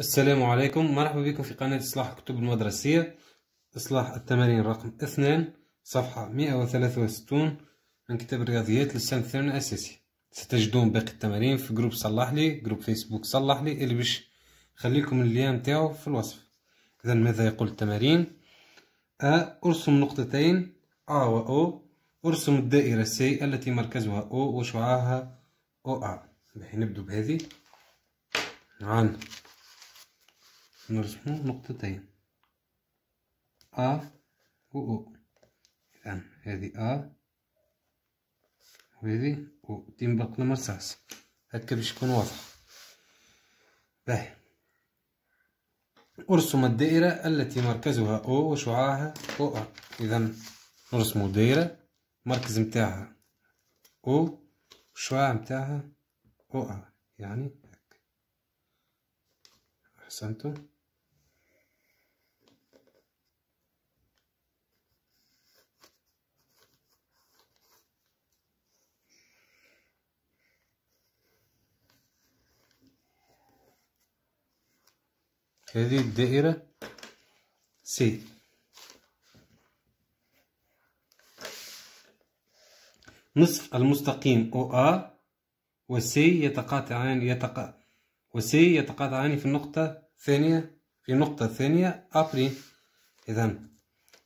السلام عليكم مرحبا بكم في قناة إصلاح الكتب المدرسية إصلاح التمارين رقم اثنان صفحة 163 من كتاب الرياضيات للسنة الثامنة الأساسي ستجدون باقي التمارين في جروب صلح لي جروب فيسبوك صلح لي اللي باش خليكم الليام تاعو في الوصف إذا ماذا يقول التمارين أ أرسم نقطتين أ و أو أرسم الدائرة سي التي مركزها أو وشعاعها أو أ نبدو بهذه عن نعم. نرسمو نقطتين أ و أو إذن هذه أ وهذه أو تنبق المرصاص هكا باش يكون واضح باهي أرسم الدائرة التي مركزها أو وشعاعها أو أ إذا نرسمو دائرة مركز متاعها أو الشعاع متاعها أو أ يعني هكا أحسنتم هذه الدائرة سي نصف المستقيم أو آ سي يتقاطعان يتق... سي يتقاطعان في النقطة الثانية في النقطة الثانية أبري إذا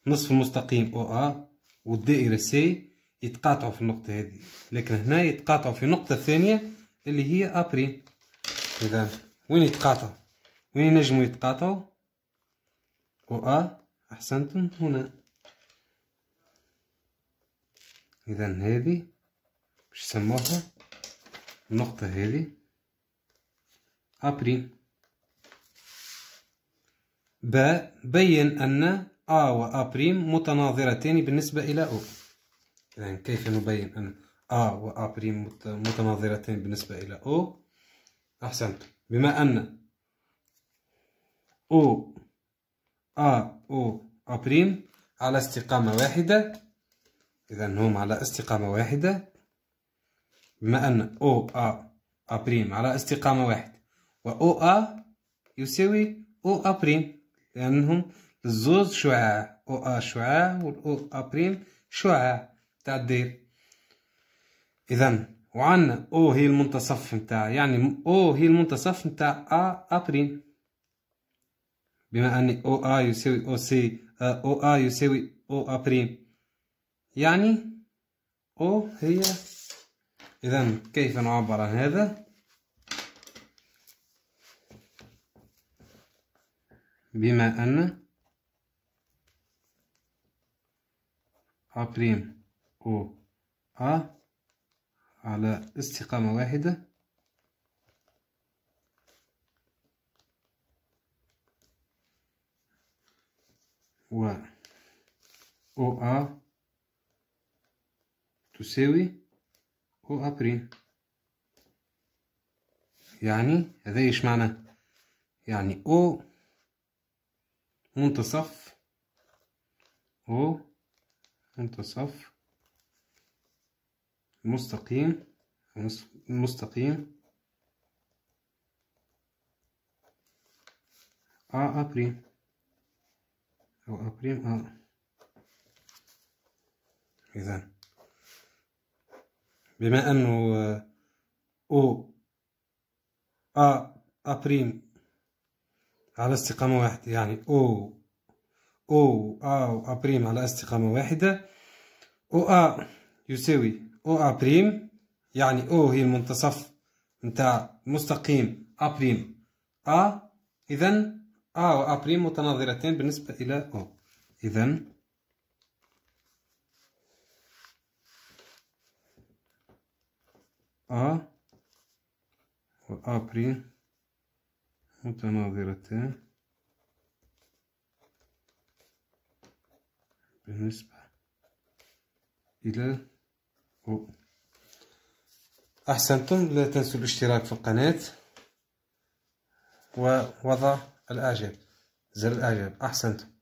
نصف المستقيم أو آ والدائرة سي يتقاطعوا في النقطة هذه لكن هنا يتقاطعوا في النقطة الثانية اللي هي أبري إذا وين يتقاطعوا وين ينجمو يتقاطعو و أ أحسنتم هنا إذا هذه باش يسموها النقطة هذه بريم ب بين أن أ و أ بريم متناظرتان بالنسبة إلى أو إذا يعني كيف نبين أن أ و أ بريم متناظرتان بالنسبة إلى أو أحسنتم بما أن او ا او ا بريم على استقامة واحدة إذا هم على استقامة واحدة بما أن أو أ أ بريم على استقامة واحدة و أو أ يساوي أو أ بريم لأنهم الزوز شعاع أو أ شعاع والأو أ بريم شعاع تاع الدير إذا وعندنا أو هي المنتصف نتاع يعني أو هي المنتصف نتاع أ أ بريم بما أن OA يساوي OC OA يساوي OA' يعني O هي إذا كيف نعبر عن هذا بما أن A' أو أ على استقامة واحدة و أو أ تساوي أو أ يعني هذا ايش معنى يعني أو منتصف أو منتصف مستقيم مستقيم A أ برين أو أبريم أو آه. إذا بما أنه آه، أو أ أبريم على استقامة واحدة يعني أو أو أو أبريم على استقامة واحدة أو أ يساوي أو أبريم يعني أو هي المنتصف متاع مستقيم أبريم أ إذا ا آه، و آه، بريم متناظرتين بالنسبة إلى او إذا ا آه، و بريم متناظرتين بالنسبة إلى أو أحسنتم لا تنسوا الاشتراك في القناة ووضع الأعجاب زر الأعجاب أحسنتم